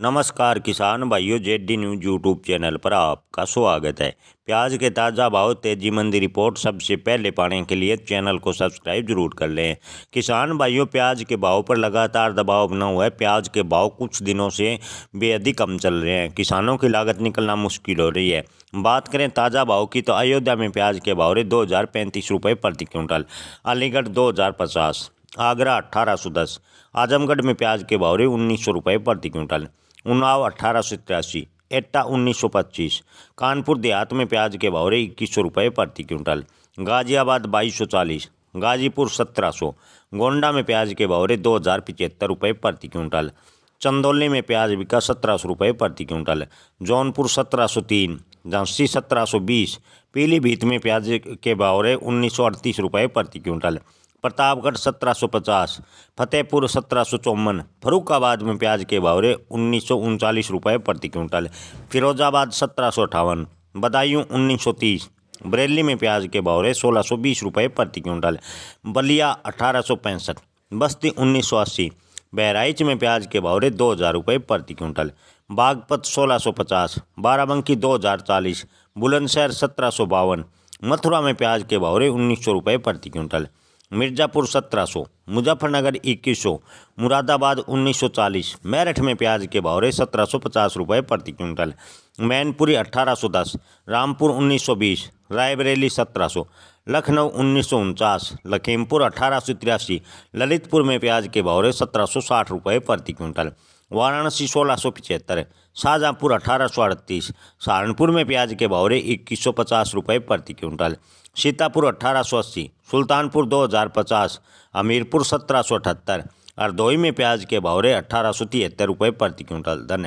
नमस्कार किसान भाइयों डी न्यूज यूट्यूब चैनल पर आपका स्वागत है प्याज के ताज़ा भाव तेजी मंदी रिपोर्ट सबसे पहले पाने के लिए चैनल को सब्सक्राइब जरूर कर लें किसान भाइयों प्याज के भाव पर लगातार दबाव बना हुआ है प्याज के भाव कुछ दिनों से बेहद ही कम चल रहे हैं किसानों की लागत निकलना मुश्किल हो रही है बात करें ताज़ा भाव की तो अयोध्या में प्याज के भाव रहे दो हज़ार पैंतीस रुपये प्रति क्विंटल अलीगढ़ दो हज़ार पचास आगरा अट्ठारह सौ दस आजमगढ़ में प्याज के भाव रहे उन्नीस सौ रुपये प्रति क्विंटल उन्नाव अट्ठारह सौ तिरासी एट्टा उन्नीस सौ पच्चीस कानपुर देहात में प्याज के भावरे इक्कीस सौ रुपये प्रति क्विंटल गाजियाबाद बाईस सौ चालीस गाजीपुर सत्रह सौ गोंडा में प्याज के भावरे दो हज़ार पिचहत्तर रुपये प्रति क्विंटल चंदौली में प्याज बिका सत्रह सौ रुपये प्रति क्विंटल जौनपुर सत्रह सौ तीन झांसी सत्रह सौ बीस पीलीभीत में प्याज के भावरे उन्नीस सौ अड़तीस रुपये प्रति क्विंटल प्रतापगढ़ सत्रह सौ पचास फतेहपुर सत्रह सौ चौवन फरुखाबाद में प्याज के भावरे उन्नीस सौ उनचालीस रुपये प्रति क्विंटल फिरोजाबाद सत्रह सौ अठावन बदायूँ उन्नीस सौ तीस बरेली में प्याज के भावरे सोलह सौ बीस रुपये प्रति क्विंटल बलिया अठारह सौ पैंसठ बस्ती उन्नीस सौ अस्सी बहराइच में प्याज के भावरे दो हज़ार रुपये प्रति क्विंटल बागपत सोलह सौ पचास बाराबंकी दो हज़ार चालीस बुलंदशहर सत्रह सौ बावन मथुरा में प्याज के भावरे उन्नीस सौ रुपये प्रति क्विंटल मिर्ज़ापुर सत्रह सौ मुजफ्फरनगर इक्कीस सौ मुरादाबाद उन्नीस सौ चालीस मेरठ में प्याज के भावरे सत्रह सौ पचास रुपये प्रति क्विंटल मैनपुरी अट्ठारह सौ दस रामपुर उन्नीस सौ बीस रायबरेली सत्रह सौ लखनऊ उन्नीस सौ उनचास लखीमपुर अठारह सौ तिरासी ललितपुर में प्याज के भावरे सत्रह सौ साठ रुपये प्रति क्विंटल वाराणसी सोलह सौ पिचहत्तर शाहजहाँपुर अठारह सौ अड़तीस सहारनपुर में प्याज के भावरे इक्कीस सौ पचास रुपये प्रति क्विंटल सीतापुर अठारह सौ अस्सी सुल्तानपुर दो हज़ार पचास हमीरपुर सत्रह सौ अठहत्तर हरदोई में प्याज के भावरे अठारह सौ तिहत्तर रुपये प्रति क्विंटल धन्यवाद